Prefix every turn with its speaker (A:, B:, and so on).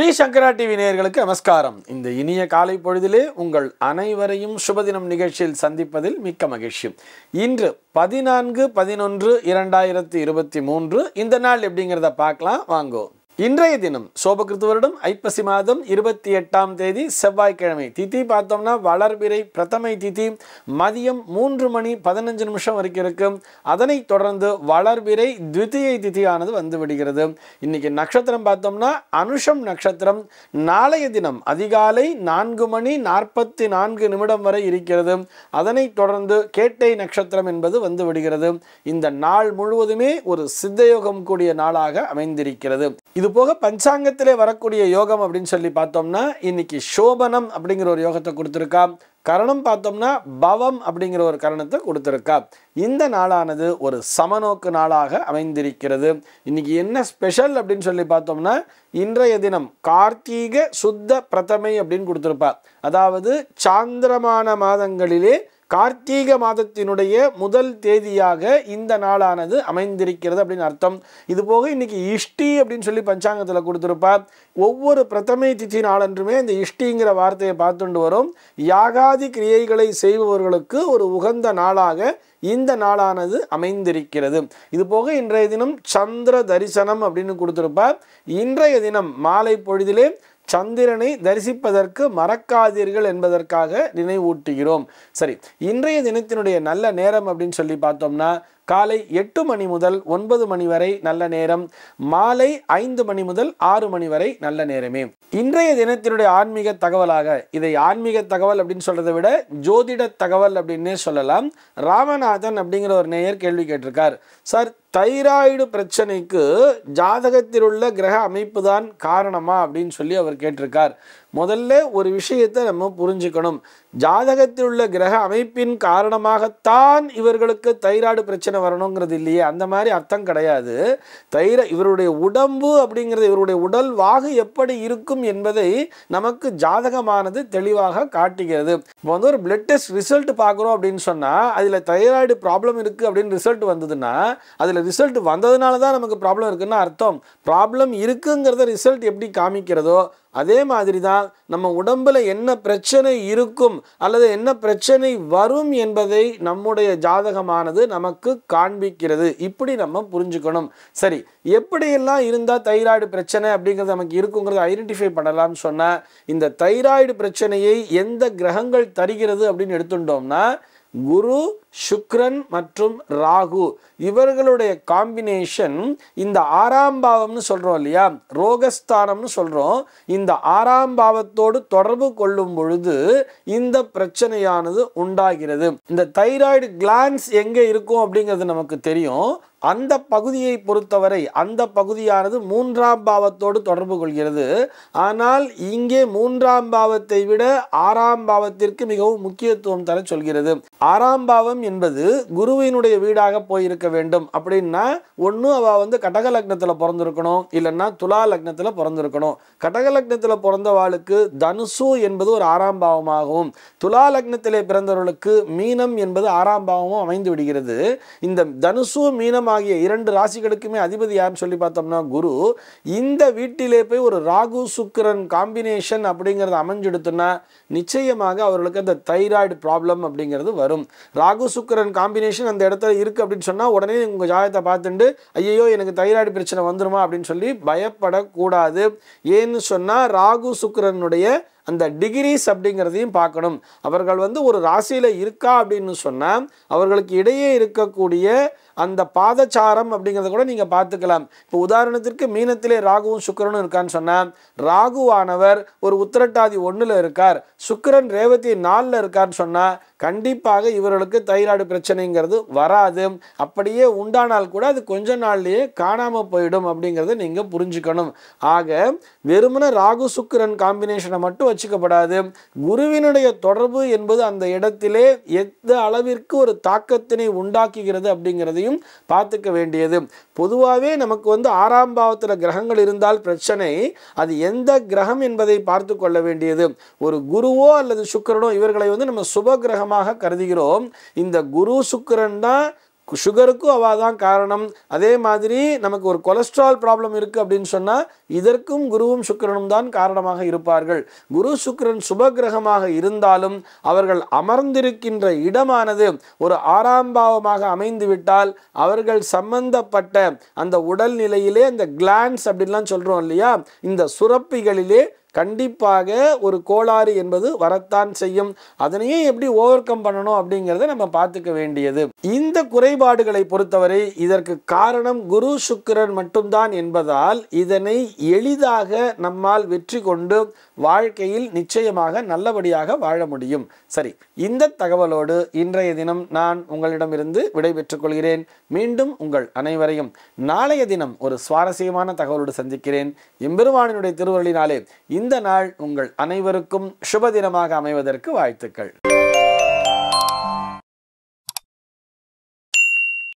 A: ஸ்ரீ சங்கரா TV நேயர்களுக்கு நமஸ்காரம் இந்த இனிய காலை பொழுதிலே உங்கள் அனைவரையும் சுபதினம் நிகழ்ச்சியில் சந்திப்பதில் மிக்க மகிழ்ச்சி இன்று பதினான்கு பதினொன்று இரண்டாயிரத்தி இருபத்தி மூன்று இந்த நாள் எப்படிங்கிறத பார்க்கலாம் வாங்குவோம் இன்றைய தினம் சோபகிருத்து வருடம் ஐப்பசி மாதம் இருபத்தி எட்டாம் தேதி செவ்வாய்க்கிழமை திதி பார்த்தோம்னா வளர்பிறை பிரதமை திதி மதியம் மூன்று மணி பதினஞ்சு நிமிஷம் வரைக்கும் இருக்கும் அதனைத் தொடர்ந்து வளர்பிறை தித்தியை திதியானது வந்து விடுகிறது இன்னைக்கு நட்சத்திரம் பார்த்தோம்னா அனுஷம் நட்சத்திரம் நாளைய தினம் அதிகாலை நான்கு மணி நாற்பத்தி நான்கு நிமிடம் வரை இருக்கிறது அதனைத் தொடர்ந்து கேட்டை நட்சத்திரம் என்பது வந்து விடுகிறது இந்த நாள் முழுவதுமே ஒரு சித்தயோகம் கூடிய நாளாக அமைந்திருக்கிறது இது போக பஞ்சாங்கத்திலே வரக்கூடிய யோகம் அப்படின்னு சொல்லி பார்த்தோம்னா இன்னைக்கு சோபனம் அப்படிங்கிற ஒரு யோகத்தை கொடுத்துருக்கா கரணம் பார்த்தோம்னா பவம் அப்படிங்கிற ஒரு கரணத்தை கொடுத்துருக்கா இந்த நாளானது ஒரு சமநோக்கு நாளாக அமைந்திருக்கிறது இன்னைக்கு என்ன ஸ்பெஷல் அப்படின்னு சொல்லி பார்த்தோம்னா இன்றைய தினம் கார்த்திக சுத்த பிரதமை அப்படின்னு கொடுத்துருப்பா அதாவது சாந்திரமான மாதங்களிலே கார்த்திக மாதத்தினுடைய முதல் தேதியாக இந்த நாளானது அமைந்திருக்கிறது அப்படின்னு அர்த்தம் இது போக இன்னைக்கு இஷ்டி அப்படின்னு சொல்லி பஞ்சாங்கத்தில் கொடுத்துருப்பா ஒவ்வொரு பிரதமை திதி நாளன்றுமே இந்த இஷ்டிங்கிற வார்த்தையை பார்த்துண்டு வரும் யாகாதி கிரியைகளை செய்பவர்களுக்கு ஒரு உகந்த நாளாக இந்த நாளானது அமைந்திருக்கிறது இது போக இன்றைய தினம் சந்திர தரிசனம் அப்படின்னு கொடுத்துருப்பார் இன்றைய தினம் மாலை பொழுதிலே சந்திரனை தரிசிப்பதற்கு மறக்காதீர்கள் என்பதற்காக நினைவூட்டுகிறோம் சரி இன்றைய தினத்தினுடைய நல்ல நேரம் அப்படின்னு சொல்லி பார்த்தோம்னா காலை எட்டு மணி முதல் ஒன்பது மணி வரை நல்ல நேரம் மாலை ஐந்து மணி முதல் ஆறு மணி வரை நல்ல நேரமே இன்றைய தினத்தினுடைய ஆன்மீக தகவலாக இதை ஆன்மீக தகவல் அப்படின்னு சொல்றதை விட ஜோதிட தகவல் அப்படின்னே சொல்லலாம் ராமநாதன் அப்படிங்கிற ஒரு நேயர் கேள்வி கேட்டிருக்கார் சார் தைராய்டு பிரச்சனைக்கு ஜாதகத்தில் உள்ள கிரக அமைப்பு தான் காரணமா அப்படின்னு சொல்லி அவர் கேட்டிருக்கார் முதல்ல ஒரு விஷயத்தை நம்ம புரிஞ்சுக்கணும் ஜாதகத்தில் உள்ள கிரக அமைப்பின் காரணமாகத்தான் இவர்களுக்கு தைராய்டு பிரச்சனை வரணுங்கிறது இல்லையே அந்த மாதிரி அர்த்தம் கிடையாது தைர இவருடைய உடம்பு அப்படிங்கிறது இவருடைய உடல் வாகு எப்படி இருக்கும் என்பதை நமக்கு ஜாதகமானது தெளிவாக காட்டுகிறது இப்போ வந்து ஒரு பிளட் டெஸ்ட் ரிசல்ட் பார்க்குறோம் அப்படின்னு சொன்னால் அதில் தைராய்டு ப்ராப்ளம் இருக்குது அப்படின்னு ரிசல்ட் வந்ததுன்னா அதில் ரிசல்ட் வந்ததுனால தான் நமக்கு ப்ராப்ளம் இருக்குன்னு அர்த்தம் ப்ராப்ளம் இருக்குங்கிறத ரிசல்ட் எப்படி காமிக்கிறதோ அதே மாதிரி தான் நம்ம உடம்பில் என்ன பிரச்சனை இருக்கும் அல்லது என்ன பிரச்சனை வரும் என்பதை நம்முடைய ஜாதகமானது நமக்கு காண்பிக்கிறது இப்படி நம்ம புரிஞ்சுக்கணும் சரி எப்படியெல்லாம் இருந்தால் தைராய்டு பிரச்சனை அப்படிங்கிறது நமக்கு இருக்குங்கிறத ஐடென்டிஃபை பண்ணலாம்னு சொன்னால் இந்த தைராய்டு பிரச்சனையை எந்த கிரகங்கள் தருகிறது அப்படின்னு எடுத்துட்டோம்னா குரு சுக்ரன் மற்றும் ராகு இவர்களுடைய காம்பினேஷன் இந்த ஆறாம் பாவம்னு சொல்கிறோம் இல்லையா ரோகஸ்தானம்னு சொல்கிறோம் இந்த ஆறாம் பாவத்தோடு தொடர்பு கொள்ளும் பொழுது இந்த பிரச்சனையானது உண்டாகிறது இந்த தைராய்டு கிளான்ஸ் எங்கே இருக்கும் அப்படிங்கிறது நமக்கு தெரியும் அந்த பகுதியை பொறுத்தவரை அந்த பகுதியானது மூன்றாம் பாவத்தோடு தொடர்பு கொள்கிறது ஆனால் இங்கே மூன்றாம் பாவத்தை விட ஆறாம் பாவத்திற்கு மிகவும் முக்கியத்துவம் தர சொல்கிறது ஆறாம் பாவம் என்பது குருவினுடைய வீடாக போயிருக்க வேண்டும் அப்படின்னா ஒன்று அவ வந்து கடக லக்னத்தில் பிறந்திருக்கணும் இல்லைன்னா துலா லக்னத்தில் பிறந்திருக்கணும் கடக லக்னத்தில் பிறந்தவாளுக்கு தனுசு என்பது ஒரு ஆறாம் பாவமாகவும் துலா லக்னத்திலே பிறந்தவர்களுக்கு மீனம் என்பது ஆறாம் பாவமும் அமைந்து விடுகிறது இந்த தனுசு மீனம் ஆகிய இரண்டு ராசிகளுக்குமே அதிபதி யாருன்னு சொல்லி பார்த்தோம்னா குரு இந்த வீட்டிலே போய் ஒரு ராகு சுக்கரன் காம்பினேஷன் அப்படிங்கிறது அமைஞ்செடுத்துன்னா நிச்சயமாக அவர்களுக்கு அந்த தைராய்டு ப்ராப்ளம் அப்படிங்கிறது வரும் ராகு சுக்கரன் காம்பினேஷன் அந்த இடத்துல இருக்குது அப்படின்னு சொன்னால் உடனே உங்கள் ஜாதகத்தை பார்த்துட்டு ஐயோ எனக்கு தைராய்டு பிரச்சனை வந்துருமா அப்படின்னு சொல்லி பயப்படக்கூடாது ஏன்னு சொன்னால் ராகு சுக்கரனுடைய அந்த டிகிரிஸ் அப்படிங்கிறதையும் பார்க்கணும் அவர்கள் வந்து ஒரு ராசியில் இருக்கா அப்படின்னு சொன்னால் அவர்களுக்கு இடையே இருக்கக்கூடிய அந்த பாதச்சாரம் அப்படிங்கிறத கூட நீங்கள் பார்த்துக்கலாம் இப்போ உதாரணத்திற்கு மீனத்திலே ராகுவும் சுக்கரனும் இருக்கான்னு சொன்னால் ராகுவானவர் ஒரு உத்திரட்டாதி ஒன்றில் இருக்கார் சுக்கரன் ரேவதி நாலில் இருக்கான்னு சொன்னால் கண்டிப்பாக இவர்களுக்கு தைராய்டு பிரச்சனைங்கிறது வராது அப்படியே உண்டானால் கூட அது கொஞ்ச நாள்லேயே காணாமல் போயிடும் அப்படிங்கிறத நீங்கள் புரிஞ்சுக்கணும் ஆக வெறுமன ராகு சுக்கரன் காம்பினேஷனை மட்டும் வச்சு வச்சுக்கப்படாது குருவினுடைய தொடர்பு என்பது அந்த இடத்திலே எந்த அளவிற்கு ஒரு தாக்கத்தினை உண்டாக்குகிறது அப்படிங்கிறதையும் பார்த்துக்க வேண்டியது பொதுவாகவே நமக்கு வந்து ஆறாம் பாவத்தில் கிரகங்கள் இருந்தால் பிரச்சனை அது எந்த கிரகம் என்பதை பார்த்து கொள்ள வேண்டியது ஒரு குருவோ அல்லது சுக்கரனோ இவர்களை வந்து நம்ம சுப கிரகமாக கருதுகிறோம் இந்த குரு சுக்கரன் தான் சுகருக்கும் அவள் தான் காரணம் அதே மாதிரி நமக்கு ஒரு கொலஸ்ட்ரால் ப்ராப்ளம் இருக்குது அப்படின்னு சொன்னால் இதற்கும் குருவும் சுக்கரனும் தான் காரணமாக இருப்பார்கள் குரு சுக்கரன் சுபகிரகமாக இருந்தாலும் அவர்கள் அமர்ந்திருக்கின்ற இடமானது ஒரு ஆறாம் பாவமாக அமைந்துவிட்டால் அவர்கள் சம்பந்தப்பட்ட அந்த உடல் நிலையிலே அந்த கிளான்ஸ் அப்படின்லாம் சொல்கிறோம் இல்லையா இந்த சுரப்பிகளிலே கண்டிப்பாக ஒரு கோளாறு என்பது வரத்தான் செய்யும் அதனையே எப்படி ஓவர் கம் பண்ணணும் அப்படிங்கிறத நம்ம பார்த்துக்க வேண்டியது இந்த குறைபாடுகளை பொறுத்தவரை இதற்கு காரணம் குரு சுக்கிரன் மட்டும்தான் என்பதால் இதனை எளிதாக நம்மால் வெற்றி கொண்டு வாழ்க்கையில் நிச்சயமாக நல்லபடியாக வாழ முடியும் சரி இந்த தகவலோடு இன்றைய தினம் நான் உங்களிடமிருந்து விடைபெற்றுக் கொள்கிறேன் மீண்டும் உங்கள் அனைவரையும் நாளைய தினம் ஒரு சுவாரஸ்யமான தகவலோடு சந்திக்கிறேன் எம்பெருமானினுடைய திருவருளினாலே இந்த நாள் உங்கள் அனைவருக்கும் சுப தினமாக அமைவதற்கு வாழ்த்துக்கள்